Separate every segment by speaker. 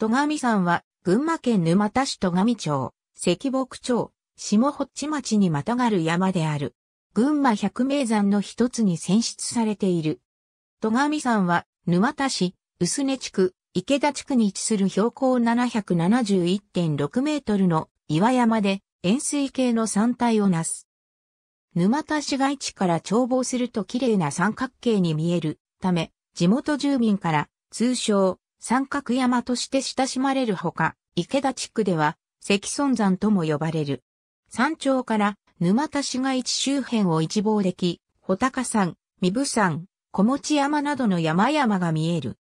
Speaker 1: 戸上山は、群馬県沼田市戸上町、石牧町、下ホ町にまたがる山である。群馬百名山の一つに選出されている。戸上山は、沼田市、薄根地区、池田地区に位置する標高771.6メートルの岩山で、円錐形の山体をなす。沼田市街地から眺望すると綺麗な三角形に見えるため、地元住民から通称、三角山として親しまれるほか、池田地区では、関村山とも呼ばれる。山頂から沼田市街地周辺を一望でき、穂高山、三部山、小持山などの山々が見える。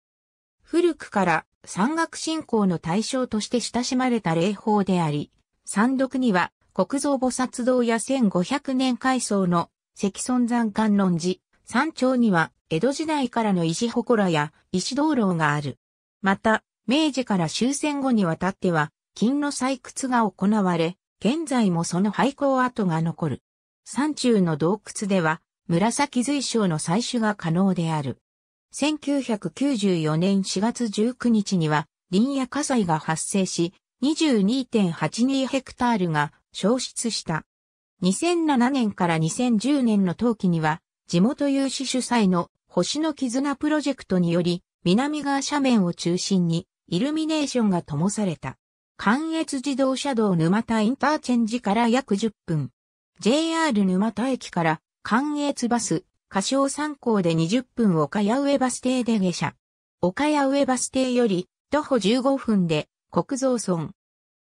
Speaker 1: 古くから山岳信仰の対象として親しまれた霊峰であり、山麓には国蔵菩薩堂や1500年改装の関村山観音寺、山頂には江戸時代からの石祠や石灯籠がある。また、明治から終戦後にわたっては、金の採掘が行われ、現在もその廃校跡が残る。山中の洞窟では、紫水晶の採取が可能である。1994年4月19日には、林野火災が発生し、22.82ヘクタールが消失した。2007年から2010年の冬季には、地元有志主催の星の絆プロジェクトにより、南側斜面を中心にイルミネーションが灯された。関越自動車道沼田インターチェンジから約10分。JR 沼田駅から関越バス、歌唱参考で20分岡谷上バス停で下車。岡谷上バス停より徒歩15分で国造村。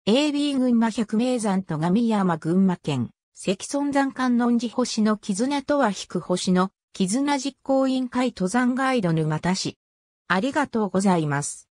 Speaker 1: AB 群馬百名山と神山群馬県、関村山観音寺星の絆とは引く星の絆実行委員会登山ガイド沼田市。ありがとうございま
Speaker 2: す。